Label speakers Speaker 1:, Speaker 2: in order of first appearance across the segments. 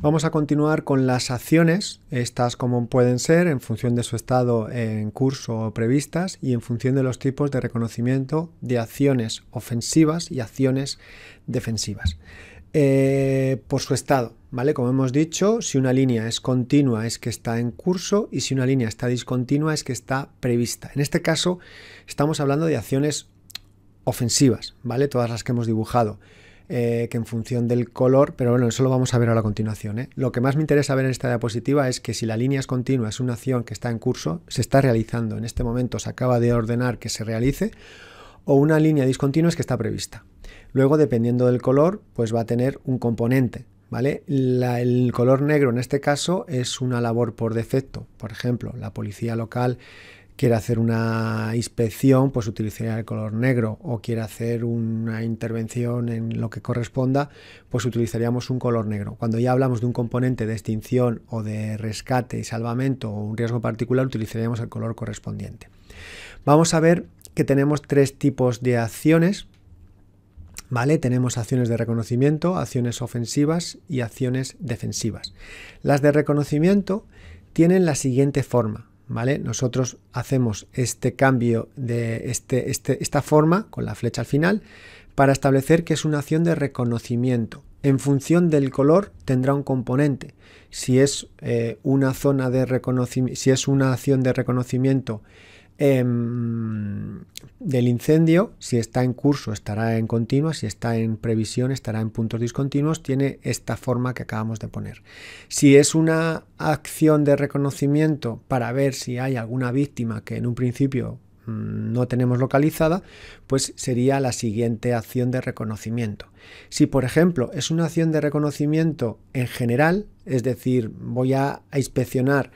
Speaker 1: Vamos a continuar con las acciones, estas como pueden ser en función de su estado en curso o previstas y en función de los tipos de reconocimiento de acciones ofensivas y acciones defensivas. Eh, por su estado, ¿vale? Como hemos dicho, si una línea es continua es que está en curso y si una línea está discontinua es que está prevista. En este caso estamos hablando de acciones ofensivas, ¿vale? Todas las que hemos dibujado. Eh, que en función del color, pero bueno, eso lo vamos a ver a la continuación. ¿eh? Lo que más me interesa ver en esta diapositiva es que si la línea es continua, es una acción que está en curso, se está realizando, en este momento se acaba de ordenar que se realice, o una línea discontinua es que está prevista. Luego, dependiendo del color, pues va a tener un componente. ¿Vale? el color negro en este caso es una labor por defecto. Por ejemplo, la policía local quiere hacer una inspección, pues utilizaría el color negro, o quiere hacer una intervención en lo que corresponda, pues utilizaríamos un color negro. Cuando ya hablamos de un componente de extinción o de rescate y salvamento o un riesgo particular, utilizaríamos el color correspondiente. Vamos a ver que tenemos tres tipos de acciones. ¿Vale? Tenemos acciones de reconocimiento, acciones ofensivas y acciones defensivas. Las de reconocimiento tienen la siguiente forma nosotros hacemos este cambio de este, este, esta forma con la flecha al final para establecer que es una acción de reconocimiento. En función del color tendrá un componente. Si es eh, una zona de reconocimiento, si es una acción de reconocimiento Em, del incendio, si está en curso estará en continua, si está en previsión estará en puntos discontinuos, tiene esta forma que acabamos de poner. Si es una acción de reconocimiento para ver si hay alguna víctima que en un principio mm, no tenemos localizada, pues sería la siguiente acción de reconocimiento. Si, por ejemplo, es una acción de reconocimiento en general, es decir, voy a inspeccionar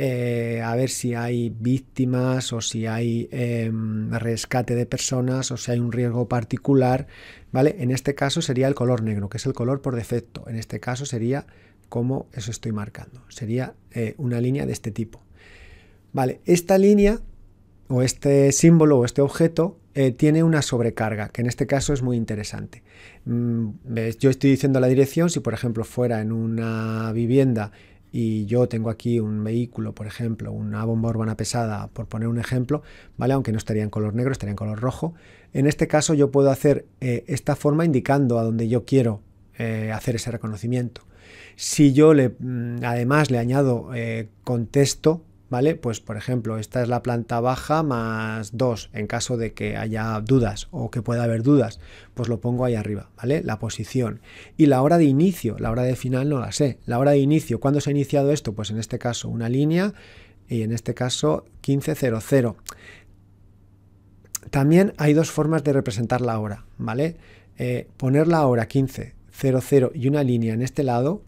Speaker 1: eh, a ver si hay víctimas o si hay em, rescate de personas o si hay un riesgo particular, ¿vale? En este caso sería el color negro, que es el color por defecto. En este caso sería como eso estoy marcando. Sería eh, una línea de este tipo. Vale, esta línea o este símbolo o este objeto eh, tiene una sobrecarga, que en este caso es muy interesante. Mm, Yo estoy diciendo la dirección, si por ejemplo fuera en una vivienda y yo tengo aquí un vehículo, por ejemplo, una bomba urbana pesada, por poner un ejemplo, ¿vale? Aunque no estaría en color negro, estaría en color rojo. En este caso yo puedo hacer eh, esta forma indicando a donde yo quiero eh, hacer ese reconocimiento. Si yo le, mm, además le añado eh, contexto, ¿vale? Pues por ejemplo, esta es la planta baja más 2, en caso de que haya dudas o que pueda haber dudas, pues lo pongo ahí arriba, ¿vale? La posición. Y la hora de inicio, la hora de final no la sé. La hora de inicio, ¿cuándo se ha iniciado esto? Pues en este caso una línea y en este caso 1500. También hay dos formas de representar la hora, ¿vale? Eh, poner la hora 1500 y una línea en este lado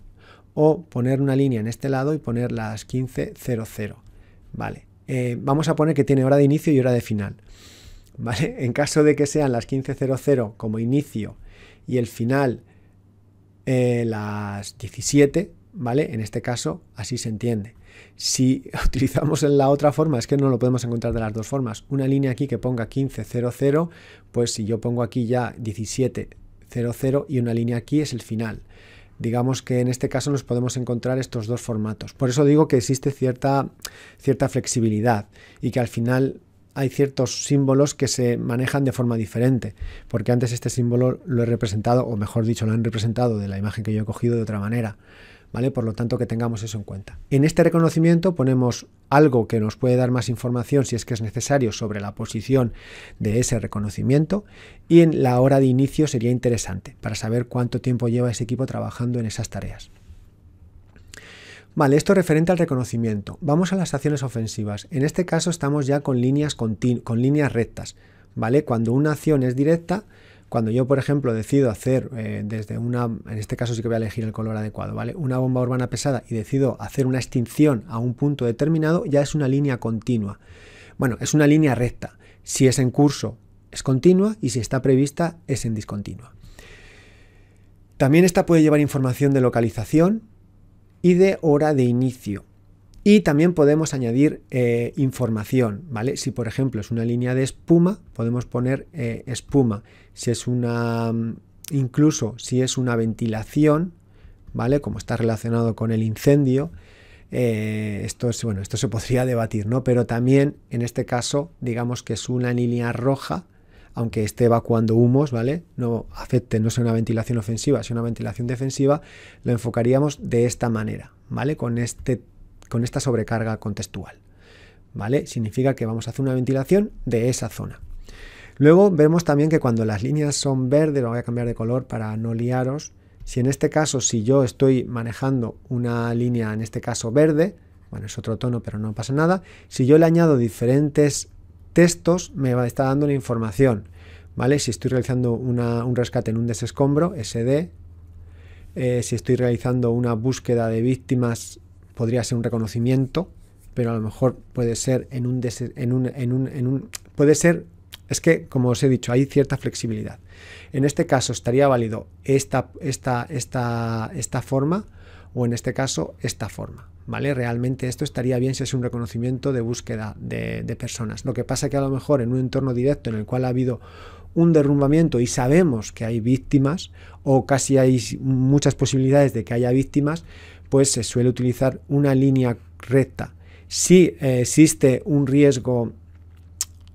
Speaker 1: o poner una línea en este lado y poner las 1500. Vale. Eh, vamos a poner que tiene hora de inicio y hora de final. ¿Vale? En caso de que sean las 15.00 como inicio y el final eh, las 17, ¿vale? En este caso, así se entiende. Si utilizamos en la otra forma, es que no lo podemos encontrar de las dos formas. Una línea aquí que ponga 15.00, pues si yo pongo aquí ya 17.00 y una línea aquí es el final digamos que en este caso nos podemos encontrar estos dos formatos. Por eso digo que existe cierta, cierta flexibilidad y que al final hay ciertos símbolos que se manejan de forma diferente, porque antes este símbolo lo he representado, o mejor dicho, lo han representado de la imagen que yo he cogido de otra manera. ¿vale? Por lo tanto, que tengamos eso en cuenta. En este reconocimiento ponemos algo que nos puede dar más información si es que es necesario sobre la posición de ese reconocimiento y en la hora de inicio sería interesante para saber cuánto tiempo lleva ese equipo trabajando en esas tareas. Vale, esto referente al reconocimiento. Vamos a las acciones ofensivas. En este caso estamos ya con líneas, con líneas rectas, ¿vale? Cuando una acción es directa, cuando yo, por ejemplo, decido hacer eh, desde una, en este caso sí que voy a elegir el color adecuado, ¿vale? Una bomba urbana pesada y decido hacer una extinción a un punto determinado, ya es una línea continua. Bueno, es una línea recta. Si es en curso, es continua y si está prevista, es en discontinua. También esta puede llevar información de localización y de hora de inicio. Y también podemos añadir eh, información, ¿vale? Si por ejemplo es una línea de espuma, podemos poner eh, espuma. Si es una, mm, incluso si es una ventilación, ¿vale? Como está relacionado con el incendio, eh, esto, bueno, esto se podría debatir, ¿no? Pero también en este caso, digamos que es una línea roja, aunque esté evacuando humos, ¿vale? No afecte, no sea una ventilación ofensiva, sea una ventilación defensiva, lo enfocaríamos de esta manera, ¿vale? Con este con esta sobrecarga contextual. ¿Vale? Significa que vamos a hacer una ventilación de esa zona. Luego vemos también que cuando las líneas son verdes, lo voy a cambiar de color para no liaros, si en este caso, si yo estoy manejando una línea, en este caso verde, bueno, es otro tono, pero no pasa nada, si yo le añado diferentes textos, me va a estar dando la información, ¿vale? Si estoy realizando un rescate en un desescombro, SD, eh, si estoy realizando una búsqueda de víctimas podría ser un reconocimiento, pero a lo mejor puede ser en un, en puede ser es que, como os he dicho, hay cierta flexibilidad. En este caso estaría válido esta, esta, esta, esta forma o en este caso esta forma. ¿Vale? Realmente esto estaría bien si es un reconocimiento de búsqueda de, personas. Lo que pasa es que a lo mejor en un entorno directo en el cual ha habido un derrumbamiento y sabemos que hay víctimas o casi hay muchas posibilidades de que haya víctimas, pues se suele utilizar una línea recta. Si eh, existe un riesgo,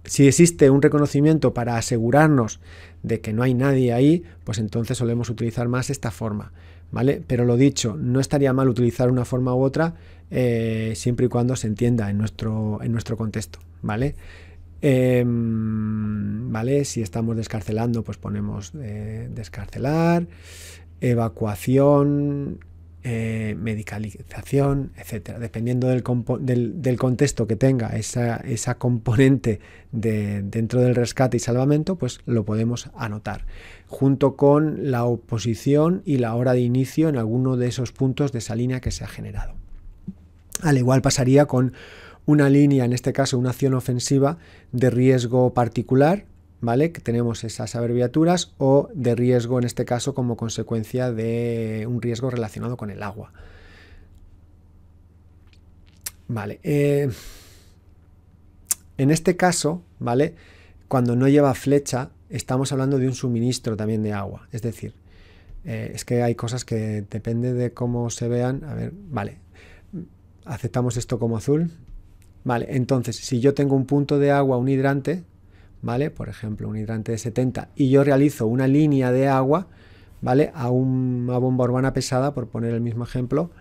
Speaker 1: si existe un reconocimiento para asegurarnos de que no hay nadie ahí, pues entonces solemos utilizar más esta forma. ¿Vale? Pero lo dicho, no estaría mal utilizar una forma u otra eh, siempre y cuando se entienda en nuestro, en nuestro contexto, ¿vale? Em, ¿Vale? Si estamos descarcelando, pues ponemos eh, descarcelar, evacuación, eh, medicalización, etcétera. Dependiendo del, contexto que tenga esa, componente dentro del rescate y salvamento, pues lo podemos anotar, junto con la oposición y la hora de inicio en alguno de esos puntos de esa línea que se ha generado. Al igual pasaría con una línea, en este caso una acción ofensiva de riesgo particular, ¿vale? Que tenemos esas abreviaturas o de riesgo, en este caso, como consecuencia de un riesgo relacionado con el agua. Vale. Eh, en este caso, ¿vale? Cuando no lleva flecha, estamos hablando de un suministro también de agua. Es decir, eh, es que hay cosas que depende de cómo se vean. A ver, vale. Aceptamos esto como azul. Vale, entonces, si yo tengo un punto de agua, un hidrante, ¿vale? Por ejemplo, un hidrante de 70 y yo realizo una línea de agua, ¿vale? A una bomba urbana pesada, por poner el mismo ejemplo,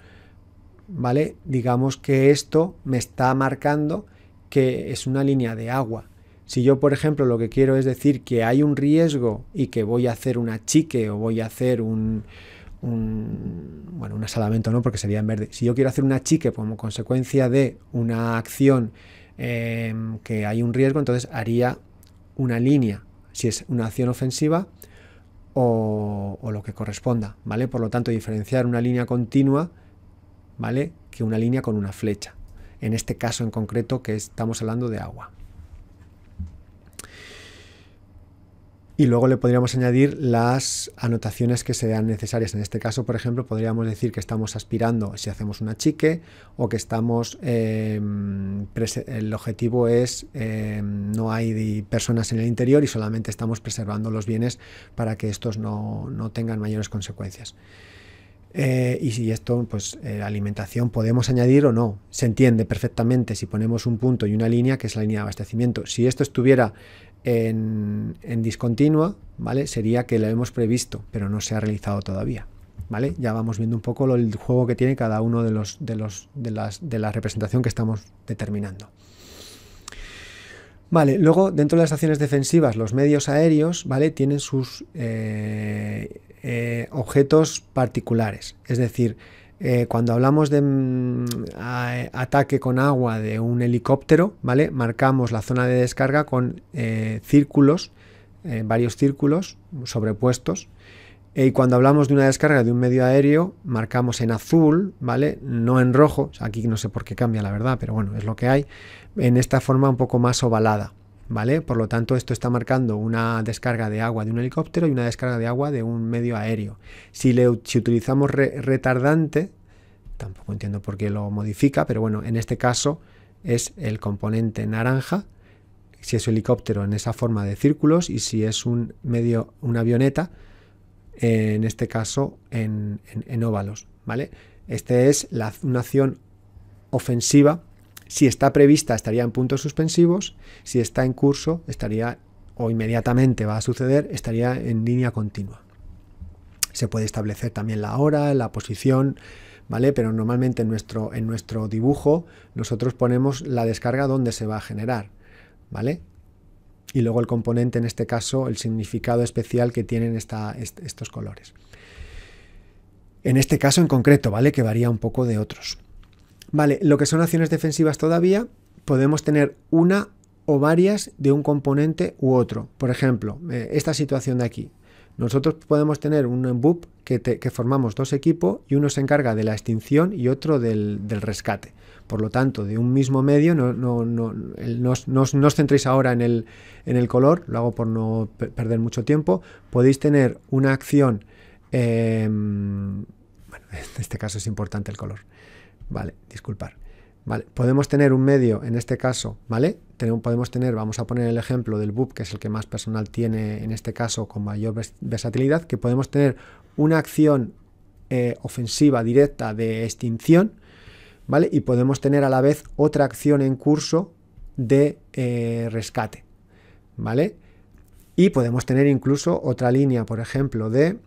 Speaker 1: ¿vale? Digamos que esto me está marcando que es una línea de agua. Si yo, por ejemplo, lo que quiero es decir que hay un riesgo y que voy a hacer una chique o voy a hacer un, un bueno, un asalamento no, porque sería en verde. Si yo quiero hacer una chique como consecuencia de una acción eh, que hay un riesgo, entonces haría una línea, si es una acción ofensiva o, lo que corresponda, ¿vale? Por lo tanto, diferenciar una línea continua, ¿vale? Que una línea con una flecha. En este caso en concreto que estamos hablando de agua. Y luego le podríamos añadir las anotaciones que sean necesarias. En este caso, por ejemplo, podríamos decir que estamos aspirando si hacemos una chique o que estamos, em, el objetivo es em, no hay personas en el interior y solamente estamos preservando los bienes para que estos no, tengan mayores consecuencias. Eh, y si esto, pues eh, alimentación podemos añadir o no. Se entiende perfectamente si ponemos un punto y una línea, que es la línea de abastecimiento. Si esto estuviera en, discontinua, ¿vale? Sería que lo hemos previsto, pero no se ha realizado todavía. ¿Vale? Ya vamos viendo un poco el juego que tiene cada uno de los de los de las de la representación que estamos determinando. Vale, luego dentro de las acciones defensivas, los medios aéreos, ¿vale? Tienen sus eh, eh, objetos particulares, es decir, eh, cuando hablamos de mm, ataque con agua de un helicóptero, ¿vale? Marcamos la zona de descarga con eh, círculos, eh, varios círculos sobrepuestos. Y cuando hablamos de una descarga de un medio aéreo, marcamos en azul, ¿vale? No en rojo. aquí no sé por qué cambia la verdad, pero bueno, es lo que hay. En esta forma un poco más ovalada. Por lo tanto, esto está marcando una descarga de agua de un helicóptero y una descarga de agua de un medio aéreo. Si, utilizamos retardante, tampoco entiendo por qué lo modifica, pero bueno, en este caso es el componente naranja, si es un helicóptero en esa forma de círculos y si es un medio, una avioneta, en este caso en, óvalos, ¿vale? Esta es la, una acción ofensiva si está prevista, estaría en puntos suspensivos. Si está en curso, estaría o inmediatamente va a suceder, estaría en línea continua. Se puede establecer también la hora, la posición, ¿vale? Pero normalmente en nuestro, en nuestro dibujo nosotros ponemos la descarga donde se va a generar, ¿vale? Y luego el componente, en este caso, el significado especial que tienen estos colores. En este caso en concreto, ¿vale? Que varía un poco de otros. Vale, lo que son acciones defensivas todavía, podemos tener una o varias de un componente u otro. Por ejemplo, eh, esta situación de aquí. Nosotros podemos tener un BUP que, formamos dos equipos y uno se encarga de la extinción y otro del, rescate. Por lo tanto, de un mismo medio, no, os, centréis ahora en el, color, lo hago por no perder mucho tiempo, podéis tener una acción, em, bueno, en este caso es importante el color, Vale, disculpar. podemos tener un medio, en este caso, ¿vale? Tenemos, podemos tener, vamos a poner el ejemplo del BUP, que es el que más personal tiene en este caso con mayor versatilidad, que podemos tener una acción eh, ofensiva directa de extinción, ¿vale? Y podemos tener a la vez otra acción en curso de eh, rescate, ¿vale? Y podemos tener incluso otra línea, por ejemplo, de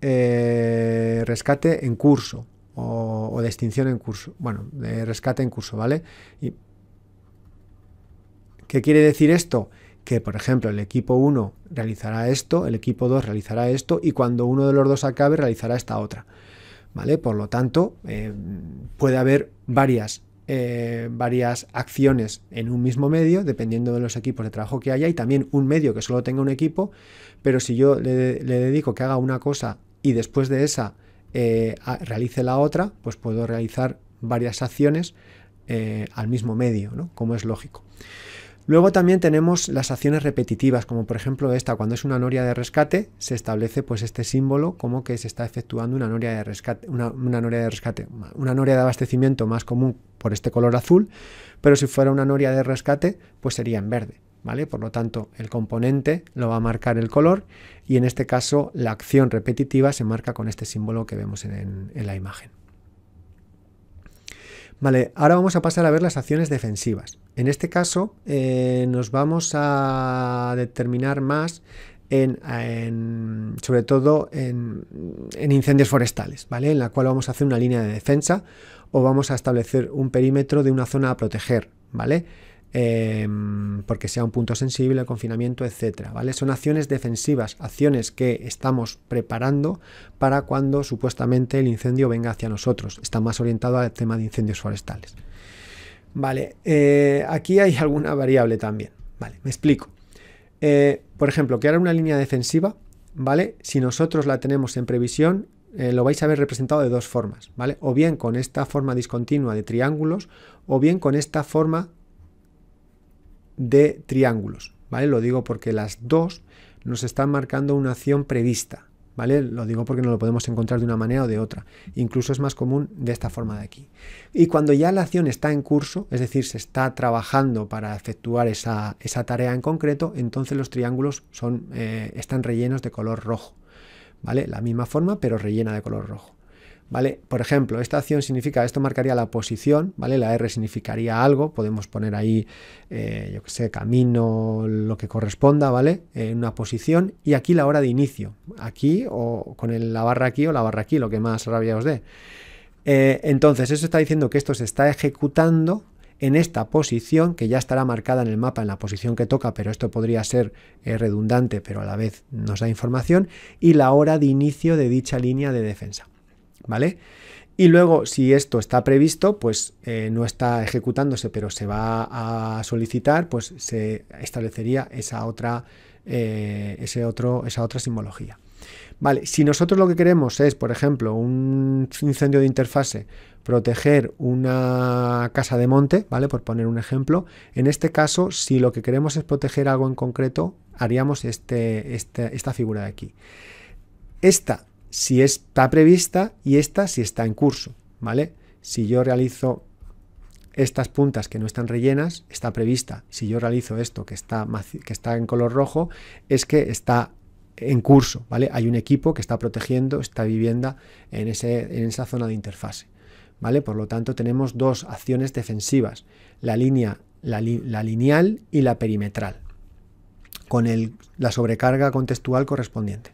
Speaker 1: eh, rescate en curso, o, de extinción en curso, bueno, de rescate en curso, ¿vale? Y, ¿Qué quiere decir esto? Que, por ejemplo, el equipo 1 realizará esto, el equipo 2 realizará esto y cuando uno de los dos acabe realizará esta otra. ¿Vale? Por lo tanto, eh, puede haber varias, eh, varias acciones en un mismo medio, dependiendo de los equipos de trabajo que haya, y también un medio que solo tenga un equipo, pero si yo le dedico que haga una cosa y después de esa eh, realice la otra, pues puedo realizar varias acciones eh, al mismo medio, ¿no? como es lógico. Luego también tenemos las acciones repetitivas, como por ejemplo esta, cuando es una noria de rescate, se establece pues este símbolo como que se está efectuando una noria de rescate, una noria de rescate, una noria de abastecimiento más común por este color azul, pero si fuera una noria de rescate, pues sería en verde. ¿vale? Por lo tanto, el componente lo va a marcar el color y en este caso la acción repetitiva se marca con este símbolo que vemos en, la imagen. Vale, ahora vamos a pasar a ver las acciones defensivas. En este caso eh, nos vamos a determinar más sobre todo en, en, incendios forestales, ¿vale? En la cual vamos a hacer una línea de defensa o vamos a establecer un perímetro de una zona a proteger, ¿vale? Em, porque sea un punto sensible al confinamiento, etcétera. ¿vale? Son acciones defensivas, acciones que estamos preparando para cuando supuestamente el incendio venga hacia nosotros. Está más orientado al tema de incendios forestales. Vale, eh, aquí hay alguna variable también. Vale, me explico. Eh, por ejemplo, que crear una línea defensiva, ¿vale? Si nosotros la tenemos en previsión, eh, lo vais a ver representado de dos formas, ¿vale? O bien con esta forma discontinua de triángulos, o bien con esta forma de triángulos, ¿vale? Lo digo porque las dos nos están marcando una acción prevista, ¿vale? Lo digo porque no lo podemos encontrar de una manera o de otra. Incluso es más común de esta forma de aquí. Y cuando ya la acción está en curso, es decir, se está trabajando para efectuar esa, tarea en concreto, entonces los triángulos son, eh, están rellenos de color rojo, ¿vale? La misma forma, pero rellena de color rojo. Por ejemplo, esta acción significa, esto marcaría la posición, ¿vale? La R significaría algo, podemos poner ahí, eh, yo sé, camino, lo que corresponda, ¿vale? En una posición y aquí la hora de inicio, aquí o con la barra aquí o la barra aquí, lo que más rabia os dé. Eh, entonces, eso está diciendo que esto se está ejecutando en esta posición, que ya estará marcada en el mapa en la posición que toca, pero esto podría ser eh, redundante, pero a la vez nos da información, y la hora de inicio de dicha línea de defensa. ¿vale? Y luego, si esto está previsto, pues eh, no está ejecutándose, pero se va a solicitar, pues se establecería esa otra, eh, ese otro, esa otra simbología. Vale, si nosotros lo que queremos es, por ejemplo, un incendio de interfase, proteger una casa de monte, ¿vale? Por poner un ejemplo, en este caso, si lo que queremos es proteger algo en concreto, haríamos este, este, esta figura de aquí. Esta si está prevista y esta si está en curso, ¿vale? Si yo realizo estas puntas que no están rellenas, está prevista. Si yo realizo esto que está, que está en color rojo, es que está en curso, ¿vale? Hay un equipo que está protegiendo esta vivienda en, ese, en esa zona de interfase, ¿vale? Por lo tanto, tenemos dos acciones defensivas, la línea, la, lineal y la perimetral, con el, la sobrecarga contextual correspondiente.